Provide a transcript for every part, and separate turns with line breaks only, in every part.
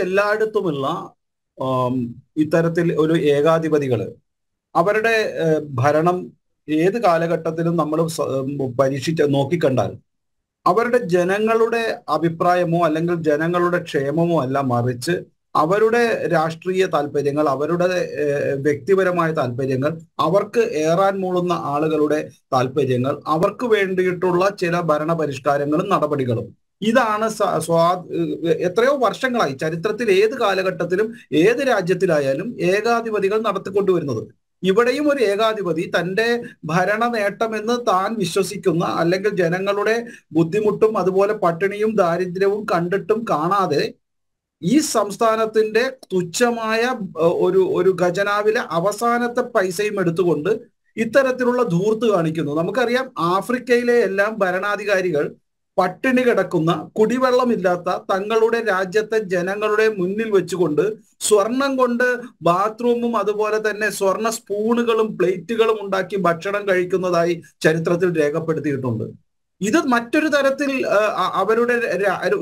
ലോകത്തെല്ലായിടത്തുമുള്ള ഇത്തരത്തിൽ ഒരു ഏകാധിപതികൾ അവരുടെ ഭരണം ഏത് കാലഘട്ടത്തിലും നമ്മൾ പരീക്ഷിച്ച് നോക്കിക്കണ്ടാൽ അവരുടെ ജനങ്ങളുടെ അഭിപ്രായമോ അല്ലെങ്കിൽ ജനങ്ങളുടെ ക്ഷേമമോ അല്ല മറിച്ച് അവരുടെ രാഷ്ട്രീയ താല്പര്യങ്ങൾ അവരുടെ വ്യക്തിപരമായ താല്പര്യങ്ങൾ അവർക്ക് ഏറാൻ മൂളുന്ന ആളുകളുടെ താല്പര്യങ്ങൾ അവർക്ക് വേണ്ടിയിട്ടുള്ള ചില ഭരണ പരിഷ്കാരങ്ങളും നടപടികളും ഇതാണ് എത്രയോ വർഷങ്ങളായി ചരിത്രത്തിൽ ഏത് കാലഘട്ടത്തിലും ഏത് രാജ്യത്തിലായാലും ഏകാധിപതികൾ നടത്തിക്കൊണ്ടുവരുന്നത് ഇവിടെയും ഒരു ഏകാധിപതി തന്റെ ഭരണ നേട്ടമെന്ന് താൻ വിശ്വസിക്കുന്ന അല്ലെങ്കിൽ ജനങ്ങളുടെ ബുദ്ധിമുട്ടും അതുപോലെ പട്ടിണിയും ദാരിദ്ര്യവും കണ്ടിട്ടും കാണാതെ ഈ സംസ്ഥാനത്തിന്റെ തുച്ഛമായ ഒരു ഒരു ഖജനാവിലെ അവസാനത്തെ പൈസയും എടുത്തുകൊണ്ട് ഇത്തരത്തിലുള്ള ധൂർത്ത് കാണിക്കുന്നു നമുക്കറിയാം ആഫ്രിക്കയിലെ എല്ലാം ഭരണാധികാരികൾ പട്ടിണി കിടക്കുന്ന കുടിവെള്ളമില്ലാത്ത തങ്ങളുടെ രാജ്യത്തെ ജനങ്ങളുടെ മുന്നിൽ വെച്ചുകൊണ്ട് സ്വർണം കൊണ്ട് ബാത്റൂമും അതുപോലെ തന്നെ സ്വർണ സ്പൂണുകളും പ്ലേറ്റുകളും ഉണ്ടാക്കി ഭക്ഷണം കഴിക്കുന്നതായി ചരിത്രത്തിൽ രേഖപ്പെടുത്തിയിട്ടുണ്ട് ഇത് മറ്റൊരു തരത്തിൽ അവരുടെ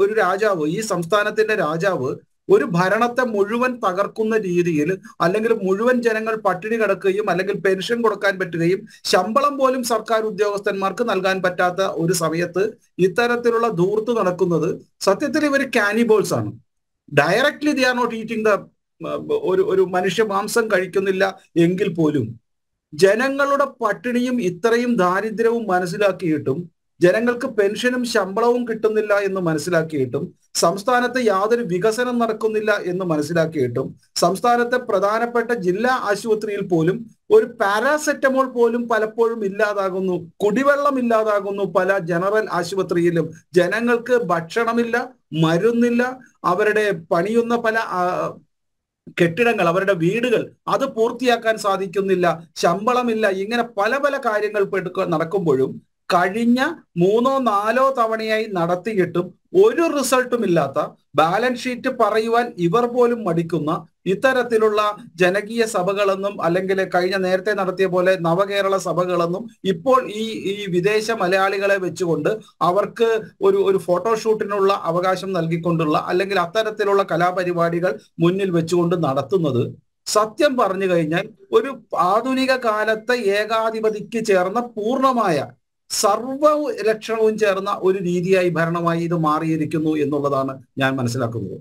ഒരു രാജാവ് ഈ സംസ്ഥാനത്തിന്റെ രാജാവ് ഒരു ഭരണത്തെ മുഴുവൻ തകർക്കുന്ന രീതിയിൽ അല്ലെങ്കിൽ മുഴുവൻ ജനങ്ങൾ പട്ടിണി കിടക്കുകയും അല്ലെങ്കിൽ പെൻഷൻ കൊടുക്കാൻ പറ്റുകയും ശമ്പളം പോലും സർക്കാർ ഉദ്യോഗസ്ഥന്മാർക്ക് നൽകാൻ പറ്റാത്ത ഒരു സമയത്ത് ഇത്തരത്തിലുള്ള ധൂർത്ത് നടക്കുന്നത് സത്യത്തിൽ ഇവർ കാനിബോൾസ് ആണ് directly they are not eating the ഒരു ഒരു മനുഷ്യ മാംസം കഴിക്കുന്നില്ല എങ്കിൽ പോലും ജനങ്ങളുടെ പട്ടിണിയും ഇത്രയും ദാരിദ്ര്യവും മനസ്സിലാക്കിയിട്ടും ജനങ്ങൾക്ക് പെൻഷനും ശമ്പളവും കിട്ടുന്നില്ല എന്ന് മനസ്സിലാക്കിയിട്ടും സംസ്ഥാനത്ത് യാതൊരു വികസനം നടക്കുന്നില്ല എന്ന് മനസ്സിലാക്കിയിട്ടും സംസ്ഥാനത്തെ പ്രധാനപ്പെട്ട ജില്ലാ ആശുപത്രിയിൽ പോലും ഒരു പാരാസെറ്റമോൾ പോലും പലപ്പോഴും ഇല്ലാതാകുന്നു കുടിവെള്ളം ഇല്ലാതാകുന്നു പല ജനറൽ ആശുപത്രിയിലും ജനങ്ങൾക്ക് ഭക്ഷണമില്ല മരുന്നില്ല അവരുടെ പണിയുന്ന പല കെട്ടിടങ്ങൾ അവരുടെ വീടുകൾ അത് പൂർത്തിയാക്കാൻ സാധിക്കുന്നില്ല ശമ്പളമില്ല ഇങ്ങനെ പല പല കാര്യങ്ങൾ നടക്കുമ്പോഴും കഴിഞ്ഞ മൂന്നോ നാലോ തവണയായി നടത്തിയിട്ടും ഒരു റിസൾട്ടും ഇല്ലാത്ത ബാലൻസ് ഷീറ്റ് പറയുവാൻ ഇവർ പോലും മടിക്കുന്ന ഇത്തരത്തിലുള്ള ജനകീയ സഭകളെന്നും അല്ലെങ്കിൽ കഴിഞ്ഞ നേരത്തെ നടത്തിയ പോലെ നവകേരള സഭകളെന്നും ഇപ്പോൾ ഈ ഈ വിദേശ മലയാളികളെ വെച്ചുകൊണ്ട് അവർക്ക് ഒരു ഒരു ഫോട്ടോഷൂട്ടിനുള്ള അവകാശം നൽകിക്കൊണ്ടുള്ള അല്ലെങ്കിൽ അത്തരത്തിലുള്ള കലാപരിപാടികൾ മുന്നിൽ വെച്ചുകൊണ്ട് നടത്തുന്നത് സത്യം പറഞ്ഞു കഴിഞ്ഞാൽ ഒരു ആധുനിക കാലത്തെ ഏകാധിപതിക്ക് ചേർന്ന പൂർണ്ണമായ സർവ രക്ഷണവും ചേർന്ന ഒരു രീതിയായി ഭരണമായി ഇത് മാറിയിരിക്കുന്നു എന്നുള്ളതാണ് ഞാൻ മനസ്സിലാക്കുന്നത്